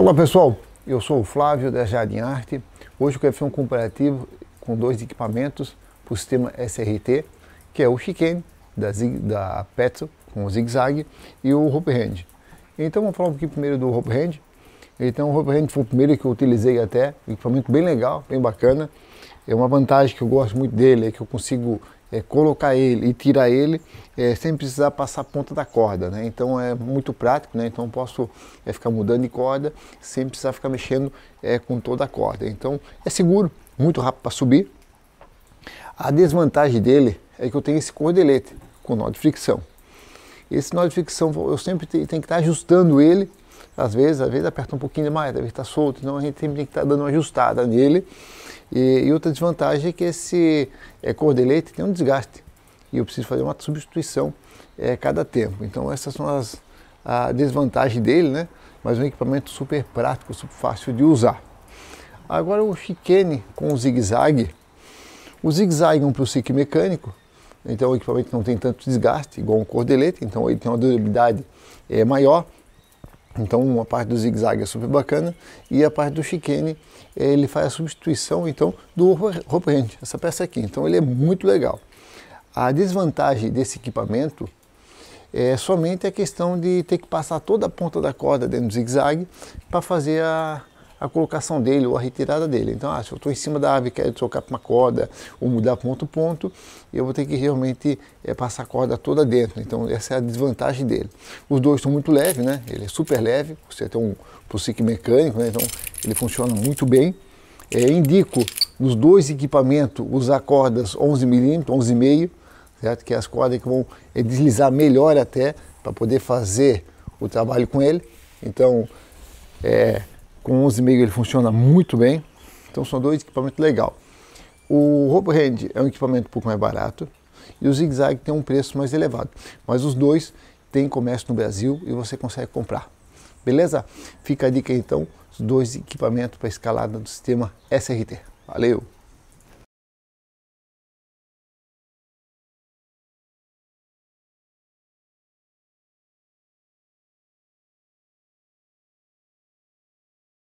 Olá pessoal, eu sou o Flávio da Jardim Arte. Hoje eu quero fazer um comparativo com dois equipamentos para o sistema SRT, que é o chicane da, Petzl da Petro com o Zig Zag e o rope hand. Então vamos falar um pouquinho primeiro do rope hand. Então o rope hand foi o primeiro que eu utilizei até, um equipamento bem legal, bem bacana. É uma vantagem que eu gosto muito dele, é que eu consigo é, colocar ele e tirar ele é, sem precisar passar a ponta da corda, né? Então é muito prático, né? Então posso é, ficar mudando de corda sem precisar ficar mexendo é, com toda a corda. Então é seguro, muito rápido para subir. A desvantagem dele é que eu tenho esse cordelete com nó de fricção. Esse nó de fricção eu sempre tenho que estar tá ajustando ele às vezes, às vezes aperta um pouquinho demais, às vezes está solto, então a gente sempre tem que estar tá dando uma ajustada nele e, e outra desvantagem é que esse é, cor de leite tem um desgaste e eu preciso fazer uma substituição é, cada tempo. Então essas são as a desvantagem dele, né? Mas um equipamento super prático, super fácil de usar. Agora o chicane com o zigue-zague. O zigue-zague é um prusique mecânico, então o equipamento não tem tanto desgaste, igual um cordelete, então ele tem uma durabilidade é, maior. Então uma parte do zigue-zague é super bacana e a parte do chicane eh, ele faz a substituição então do roupa essa peça aqui. Então ele é muito legal. A desvantagem desse equipamento é somente a questão de ter que passar toda a ponta da corda dentro do zigue-zague para fazer a, a colocação dele ou a retirada dele. Então, ah, se eu estou em cima da ave, quero trocar para uma corda ou mudar para outro ponto, eu vou ter que realmente é, passar a corda toda dentro. Então, essa é a desvantagem dele. Os dois são muito leves, né? Ele é super leve, você é tem um pulsique mecânico, né? então ele funciona muito bem. É, indico nos dois equipamentos usar cordas 11 mm, 11,5, certo? Que é as cordas que vão é, deslizar melhor até para poder fazer o trabalho com ele. Então, é, com 11,5 ele funciona muito bem. Então são dois equipamentos legal. O Robo Hand é um equipamento um pouco mais barato e o Zig Zag tem um preço mais elevado. Mas os dois têm comércio no Brasil e você consegue comprar. Beleza? Fica a dica então, os dois equipamentos para escalada do sistema SRT. Valeu!